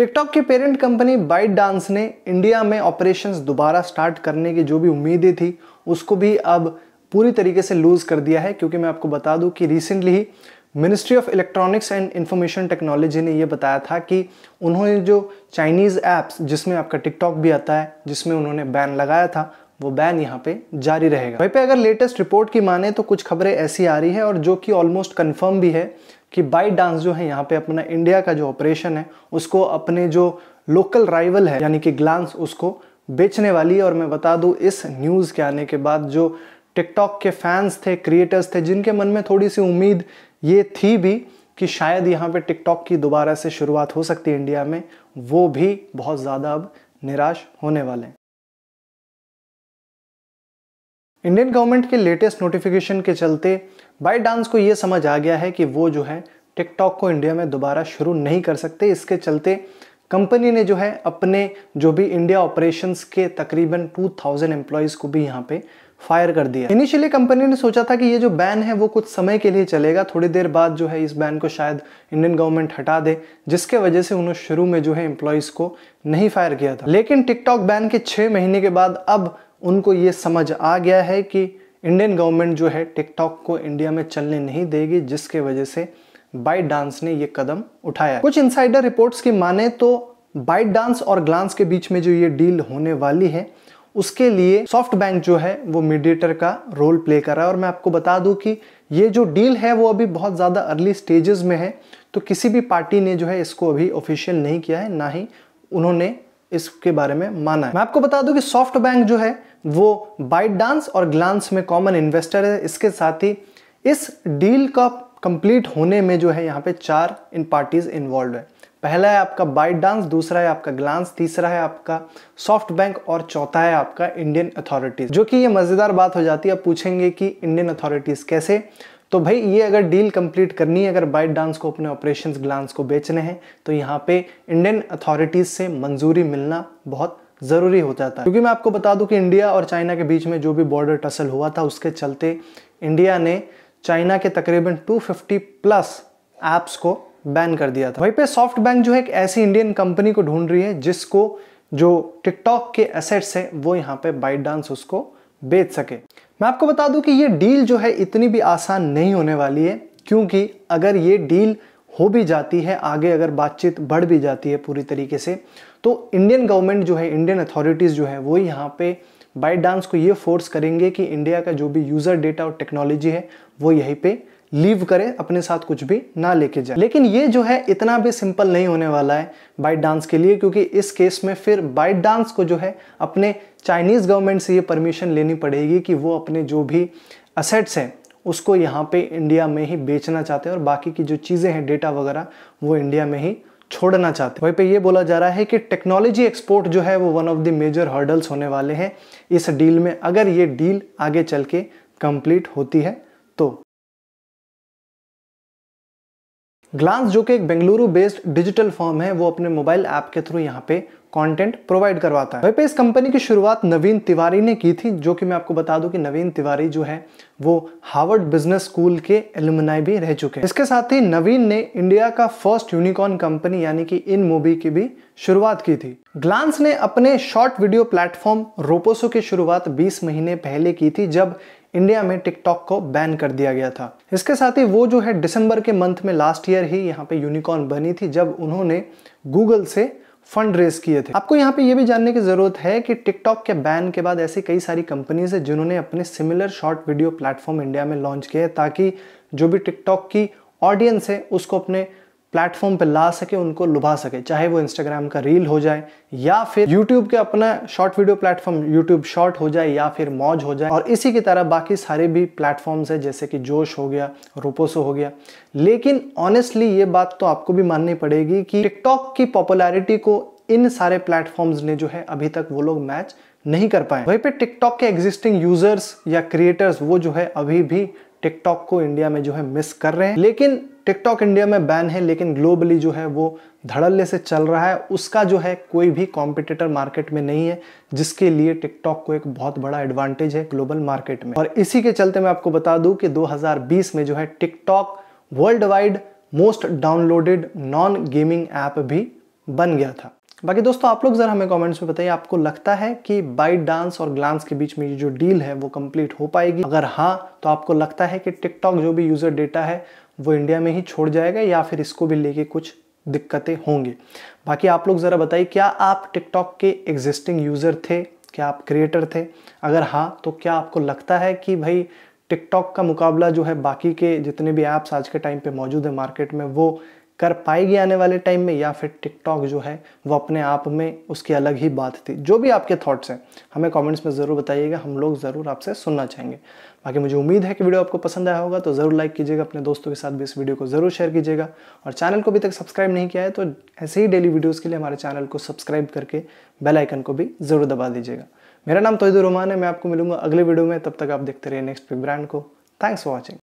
TikTok की parent company ByteDance ने India में ऑपरेशंस दोबारा स्टार्ट करने की जो भी उम्मीदें थी उसको भी अब पूरी तरीके से लूज़ कर दिया है क्योंकि मैं आपको बता दूं कि रिसेंटली ही Ministry of Electronics and Information Technology ने यह बताया था कि उन्होंने जो चाइनीज़ ऐप्स जिसमें आपका टिकटॉक भी आता है जिसमें उन्होंने बैन लगाया था वो बैन यहाँ पे जारी रहेगा वहीं पे अगर लेटेस्ट रिपोर्ट की माने तो कुछ खबरें ऐसी आ रही है और जो कि ऑलमोस्ट कंफर्म भी है कि बाई डांस जो है यहाँ पे अपना इंडिया का जो ऑपरेशन है उसको अपने जो लोकल राइवल है यानी कि ग्लांस उसको बेचने वाली है और मैं बता दूँ इस न्यूज़ के आने के बाद जो टिकटॉक के फैंस थे क्रिएटर्स थे जिनके मन में थोड़ी सी उम्मीद ये थी भी कि शायद यहाँ पे टिकटॉक की दोबारा से शुरुआत हो सकती है इंडिया में वो भी बहुत ज़्यादा अब निराश होने वाले हैं इंडियन गवर्नमेंट के लेटेस्ट नोटिफिकेशन के चलते बाई डांस को ये समझ आ गया है कि वो जो है टिकटॉक को इंडिया में दोबारा शुरू नहीं कर सकते इसके चलते कंपनी ने जो है अपने जो भी इंडिया ऑपरेशंस के तकरीबन 2000 एम्प्लॉयज़ को भी यहाँ पे फायर कर दिया इनिशियली कंपनी ने सोचा था कि ये जो बैन है वो कुछ समय के लिए चलेगा थोड़ी देर बाद जो है इस बैन को शायद इंडियन गवर्नमेंट हटा दे जिसके वजह से उन्होंने शुरू में जो है एम्प्लॉयज़ को नहीं फायर किया था लेकिन टिकटॉक बैन के छः महीने के बाद अब उनको ये समझ आ गया है कि इंडियन गवर्नमेंट जो है टिकटॉक को इंडिया में चलने नहीं देगी जिसके वजह से बाइट डांस ने ये कदम उठाया कुछ इनसाइडर रिपोर्ट्स की माने तो बाइट डांस और ग्लांस के बीच में जो ये डील होने वाली है उसके लिए सॉफ्ट बैंक जो है वो मीडिएटर का रोल प्ले कर रहा है और मैं आपको बता दूं कि ये जो डील है वो अभी बहुत ज़्यादा अर्ली स्टेजेस में है तो किसी भी पार्टी ने जो है इसको अभी ऑफिशियल नहीं किया है ना ही उन्होंने इसके बारे में माना है मैं आपको बता दूं कि सॉफ्ट बैंक जो है वो बाइट डांस और ग्लांस में कॉमन इन्वेस्टर है इसके साथ ही इस डील का कंप्लीट होने में जो है यहाँ पे चार इन पार्टीज इन्वॉल्व है पहला है आपका बाइट डांस दूसरा है आपका ग्लांस तीसरा है आपका सॉफ्ट बैंक और चौथा है आपका इंडियन अथॉरिटीज जो कि ये मज़ेदार बात हो जाती है आप पूछेंगे कि इंडियन अथॉरिटीज कैसे तो भाई ये अगर डील कंप्लीट करनी है अगर बाइट डांस को अपने ऑपरेशंस ग्लांस को बेचने हैं तो यहाँ पे इंडियन अथॉरिटीज़ से मंजूरी मिलना बहुत ज़रूरी हो जाता है क्योंकि मैं आपको बता दूं कि इंडिया और चाइना के बीच में जो भी बॉर्डर टसल हुआ था उसके चलते इंडिया ने चाइना के तकरीबन 250 प्लस ऐप्स को बैन कर दिया था वहीं पे सॉफ्ट बैंक जो है एक ऐसी इंडियन कंपनी को ढूंढ रही है जिसको जो टिकटॉक के एसेट्स हैं वो यहाँ पे बाइट डांस उसको बेच सके मैं आपको बता दूं कि ये डील जो है इतनी भी आसान नहीं होने वाली है क्योंकि अगर ये डील हो भी जाती है आगे अगर बातचीत बढ़ भी जाती है पूरी तरीके से तो इंडियन गवर्नमेंट जो है इंडियन अथॉरिटीज़ जो है वो यहाँ पे बाइट डांस को ये फोर्स करेंगे कि इंडिया का जो भी यूज़र डेटा और टेक्नोलॉजी है वो यहीं पे लीव करें अपने साथ कुछ भी ना लेके जाए लेकिन ये जो है इतना भी सिंपल नहीं होने वाला है बाइट डांस के लिए क्योंकि इस केस में फिर बाइट डांस को जो है अपने चाइनीज़ गवर्नमेंट से ये परमिशन लेनी पड़ेगी कि वो अपने जो भी असेट्स हैं उसको यहाँ पे इंडिया में ही बेचना चाहते हैं और बाकी की जो चीज़ें हैं डेटा वगैरह वो इंडिया में ही छोड़ना चाहते हैं वहीं पे ये बोला जा रहा है कि टेक्नोलॉजी एक्सपोर्ट जो है वो one of the major hurdles होने वाले हैं इस डील में अगर ये डील आगे चल के कंप्लीट होती है तो ग्लांस जो कि एक बेंगलुरु बेस्ड डिजिटल फॉर्म है वो अपने मोबाइल ऐप के थ्रू यहाँ पे कंटेंट प्रोवाइड करवाता है वहीं पे इस कंपनी की शुरुआत नवीन तिवारी ने की थी जो कि मैं आपको बता दूं कि नवीन तिवारी जो है वो हार्वर्ड बिजनेस स्कूल के एलुमनाई भी रह चुके हैं इसके साथ ही नवीन ने इंडिया का फर्स्ट यूनिकॉर्न कंपनी यानी कि इन मूवी की भी शुरुआत की थी ग्लांस ने अपने शॉर्ट वीडियो प्लेटफॉर्म रोपोसो की शुरुआत 20 महीने पहले की थी जब इंडिया में टिकटॉक को बैन कर दिया गया था इसके साथ ही वो जो है दिसंबर के मंथ में लास्ट ईयर ही यहाँ पे यूनिकॉर्न बनी थी जब उन्होंने गूगल से फंड रेज किए थे आपको यहाँ पे ये भी जानने की जरूरत है कि टिकटॉक के बैन के बाद ऐसी कई सारी कंपनीज है जिन्होंने अपने similar short video platform India में लॉन्च किए ताकि जो भी टिकटॉक की ऑडियंस है उसको अपने प्लेटफॉर्म पे ला सके उनको लुभा सके चाहे वो इंस्टाग्राम का रील हो जाए या फिर यूट्यूब के अपना short video platform YouTube short हो जाए या फिर मौज हो जाए और इसी की तरह बाकी सारे भी प्लेटफॉर्म्स हैं जैसे कि जोश हो गया रोपोसो हो गया लेकिन ऑनेस्टली ये बात तो आपको भी माननी पड़ेगी कि टिकटॉक की पॉपुलैरिटी को इन सारे प्लेटफॉर्म्स ने जो है अभी तक वो लोग मैच नहीं कर पाए वहीं पे टिकटॉक के एग्जिस्टिंग यूजर्स या क्रिएटर्स वो जो है अभी भी टिकटॉक को इंडिया में जो है मिस कर रहे हैं लेकिन टिकटॉक इंडिया में बैन है लेकिन ग्लोबली जो है वो धड़ल्ले से चल रहा है उसका जो है कोई भी कॉम्पिटिटर मार्केट में नहीं है जिसके लिए टिकटॉक को एक बहुत बड़ा एडवांटेज है ग्लोबल मार्केट में और इसी के चलते मैं आपको बता दूं कि 2020 में जो है TikTok world wide most downloaded non gaming app भी बन गया था बाकी दोस्तों आप लोग ज़रा हमें कमेंट्स में बताइए आपको लगता है कि बाइट डांस और ग्लांस के बीच में ये जो डील है वो कंप्लीट हो पाएगी अगर हाँ तो आपको लगता है कि टिकटॉक जो भी यूज़र डेटा है वो इंडिया में ही छोड़ जाएगा या फिर इसको भी लेके कुछ दिक्कतें होंगी बाकी आप लोग ज़रा बताइए क्या आप टिकटॉक के एग्जिस्टिंग यूज़र थे क्या आप क्रिएटर थे अगर हाँ तो क्या आपको लगता है कि भाई टिकटॉक का मुकाबला जो है बाकी के जितने भी ऐप्स आज के टाइम पे मौजूद है मार्केट में वो कर पाएगी आने वाले टाइम में या फिर टिकटॉक जो है वो अपने आप में उसकी अलग ही बात थी जो भी आपके थॉट्स हैं हमें कमेंट्स में ज़रूर बताइएगा हम लोग ज़रूर आपसे सुनना चाहेंगे बाकी मुझे उम्मीद है कि वीडियो आपको पसंद आया होगा तो ज़रूर लाइक कीजिएगा अपने दोस्तों के साथ भी इस वीडियो को ज़रूर शेयर कीजिएगा और चैनल को अभी तक सब्सक्राइब नहीं किया है तो ऐसे ही डेली वीडियोज़ के लिए हमारे चैनल को सब्सक्राइब करके बेलाइकन को भी ज़रूर दबा दीजिएगा मेरा नाम तोहिदुर रोमान है मैं आपको मिलूंगा अगले वीडियो में तब तक आप देखते रहिए नेक्स्ट पिक ब्रांड को थैंक्स फॉर वॉचिंग